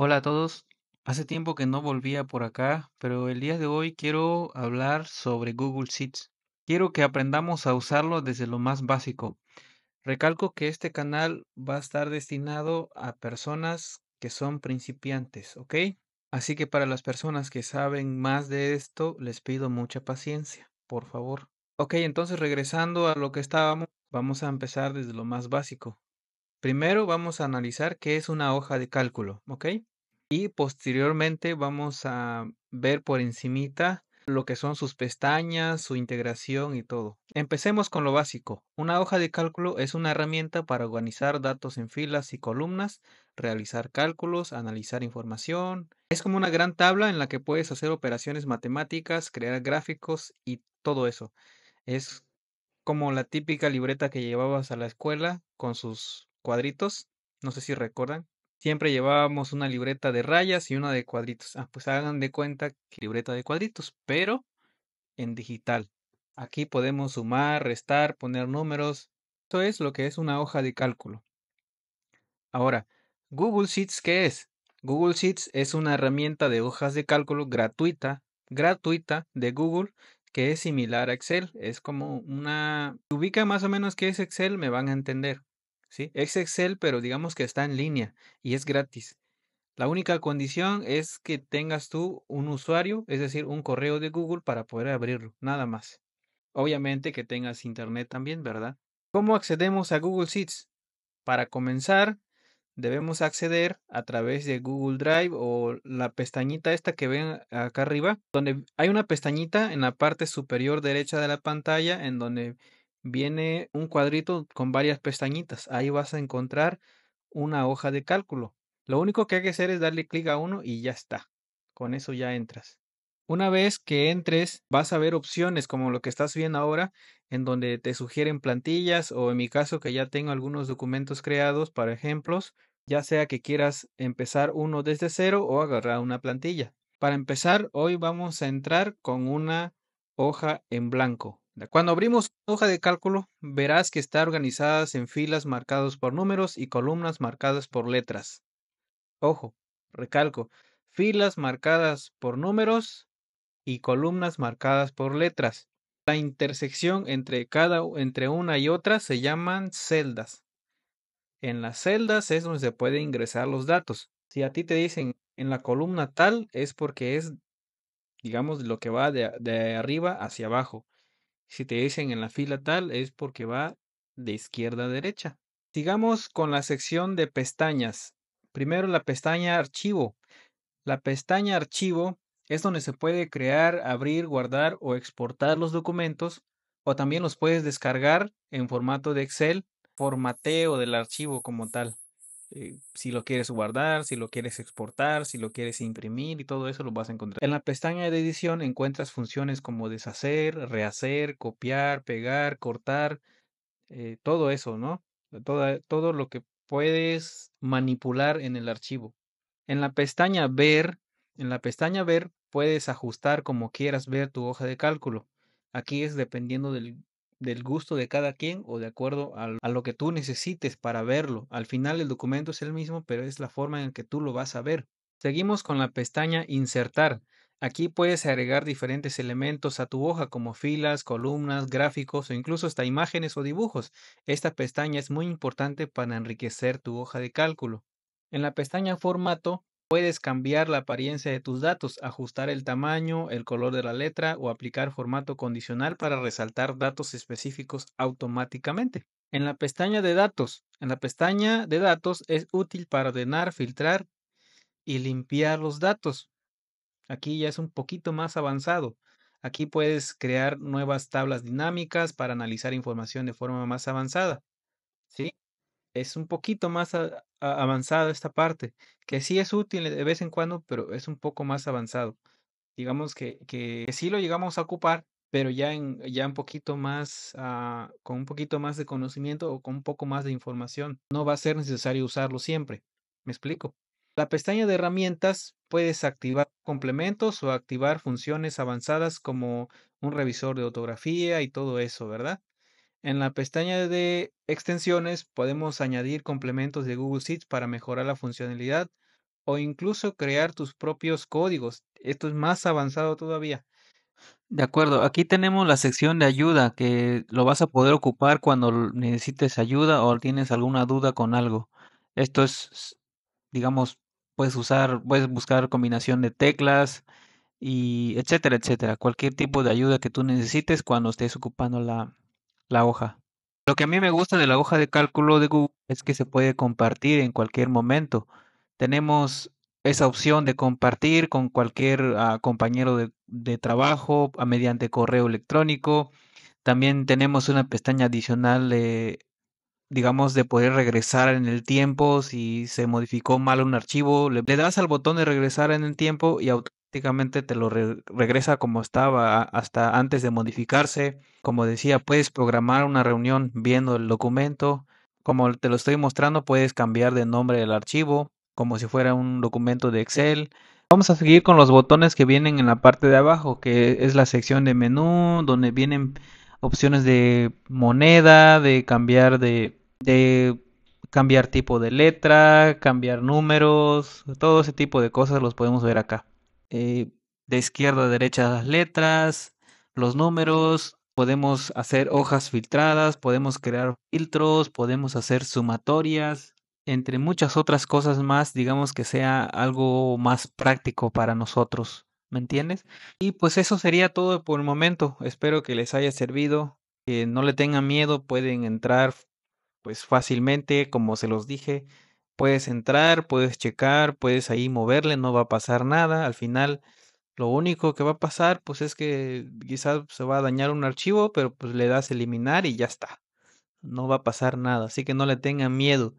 Hola a todos. Hace tiempo que no volvía por acá, pero el día de hoy quiero hablar sobre Google Sheets. Quiero que aprendamos a usarlo desde lo más básico. Recalco que este canal va a estar destinado a personas que son principiantes, ¿ok? Así que para las personas que saben más de esto, les pido mucha paciencia, por favor. Ok, entonces regresando a lo que estábamos, vamos a empezar desde lo más básico. Primero vamos a analizar qué es una hoja de cálculo, ¿ok? y posteriormente vamos a ver por encimita lo que son sus pestañas, su integración y todo. Empecemos con lo básico. Una hoja de cálculo es una herramienta para organizar datos en filas y columnas, realizar cálculos, analizar información. Es como una gran tabla en la que puedes hacer operaciones matemáticas, crear gráficos y todo eso. Es como la típica libreta que llevabas a la escuela con sus cuadritos. No sé si recuerdan. Siempre llevábamos una libreta de rayas y una de cuadritos. Ah, pues hagan de cuenta que libreta de cuadritos, pero en digital. Aquí podemos sumar, restar, poner números. Esto es lo que es una hoja de cálculo. Ahora, Google Sheets, ¿qué es? Google Sheets es una herramienta de hojas de cálculo gratuita, gratuita de Google que es similar a Excel. Es como una... Ubica más o menos qué es Excel, me van a entender. ¿sí? Es Excel, pero digamos que está en línea y es gratis. La única condición es que tengas tú un usuario, es decir, un correo de Google para poder abrirlo, nada más. Obviamente que tengas internet también, ¿verdad? ¿Cómo accedemos a Google Sheets? Para comenzar, debemos acceder a través de Google Drive o la pestañita esta que ven acá arriba, donde hay una pestañita en la parte superior derecha de la pantalla en donde viene un cuadrito con varias pestañitas. Ahí vas a encontrar una hoja de cálculo. Lo único que hay que hacer es darle clic a uno y ya está. Con eso ya entras. Una vez que entres, vas a ver opciones como lo que estás viendo ahora, en donde te sugieren plantillas o en mi caso que ya tengo algunos documentos creados para ejemplos, ya sea que quieras empezar uno desde cero o agarrar una plantilla. Para empezar, hoy vamos a entrar con una hoja en blanco. Cuando abrimos hoja de cálculo, verás que está organizadas en filas marcadas por números y columnas marcadas por letras. Ojo, recalco, filas marcadas por números y columnas marcadas por letras. La intersección entre cada entre una y otra se llaman celdas. En las celdas es donde se pueden ingresar los datos. Si a ti te dicen en la columna tal es porque es digamos lo que va de arriba hacia abajo. Si te dicen en la fila tal, es porque va de izquierda a derecha. Sigamos con la sección de pestañas. Primero la pestaña archivo. La pestaña archivo es donde se puede crear, abrir, guardar o exportar los documentos o también los puedes descargar en formato de Excel, formateo del archivo como tal. Eh, si lo quieres guardar, si lo quieres exportar, si lo quieres imprimir y todo eso lo vas a encontrar. En la pestaña de edición encuentras funciones como deshacer, rehacer, copiar, pegar, cortar, eh, todo eso, ¿no? Todo, todo lo que puedes manipular en el archivo. En la pestaña ver, en la pestaña ver puedes ajustar como quieras ver tu hoja de cálculo. Aquí es dependiendo del del gusto de cada quien o de acuerdo a, lo que tú necesites para verlo. Al final el documento es el mismo, pero es la forma en que tú lo vas a ver. Seguimos con la pestaña Insertar. Aquí puedes agregar diferentes elementos a tu hoja como filas, columnas, gráficos o incluso hasta imágenes o dibujos. Esta pestaña es muy importante para enriquecer tu hoja de cálculo. En la pestaña Formato Puedes cambiar la apariencia de tus datos, ajustar el tamaño, el color de la letra o aplicar formato condicional para resaltar datos específicos automáticamente. En la pestaña de datos, en la pestaña de datos es útil para ordenar, filtrar y limpiar los datos. Aquí ya es un poquito más avanzado. Aquí puedes crear nuevas tablas dinámicas para analizar información de forma más avanzada. ¿Sí? es un poquito más avanzada avanzado esta parte, que sí es útil de vez en cuando, pero es un poco más avanzado. Digamos que, que, sí lo llegamos a ocupar, pero ya, en, ya un poquito más, ah, con un poquito más de conocimiento o con un poco más de información. No va a ser necesario usarlo siempre. ¿Me explico? La pestaña de herramientas puedes activar complementos o activar funciones avanzadas como un revisor de ortografía y todo eso, ¿verdad? En la pestaña de extensiones podemos añadir complementos de Google Sheets para mejorar la funcionalidad o incluso crear tus propios códigos. Esto es más avanzado todavía. De acuerdo, aquí tenemos la sección de ayuda que lo vas a poder ocupar cuando necesites ayuda o tienes alguna duda con algo. Esto es, digamos, puedes usar, puedes buscar combinación de teclas y etcétera, etcétera. Cualquier tipo de ayuda que tú necesites cuando estés ocupando la, la hoja. Lo que a mí me gusta de la hoja de cálculo de Google es que se puede compartir en cualquier momento. Tenemos esa opción de compartir con cualquier ah, compañero de, trabajo a, ah, mediante correo electrónico. También tenemos una pestaña adicional de, digamos, de poder regresar en el tiempo. Si se modificó mal un archivo, le, le das al botón de regresar en el tiempo y prácticamente te lo regresa como estaba hasta antes de modificarse. Como decía, puedes programar una reunión viendo el documento. Como te lo estoy mostrando, puedes cambiar de nombre del archivo, como si fuera un documento de Excel. Vamos a seguir con los botones que vienen en la parte de abajo, que es la sección de menú, donde vienen opciones de moneda, de cambiar de cambiar tipo de letra, cambiar números, todo ese tipo de cosas los podemos ver acá. Eh, de izquierda a derecha las letras, los números, podemos hacer hojas filtradas, podemos crear filtros, podemos hacer sumatorias, entre muchas otras cosas más, digamos que sea algo más práctico para nosotros. ¿Me entiendes? Y pues eso sería todo por el momento. Espero que les haya servido, que no le tengan miedo, pueden entrar pues fácilmente, como se los dije puedes entrar, puedes checar, puedes ahí moverle, no va a pasar nada. Al final, lo único que va a pasar, pues es que quizás se va a dañar un archivo, pero pues le das eliminar y ya está. No va a pasar nada, así que no le tengan miedo.